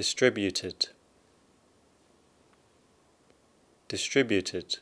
distributed distributed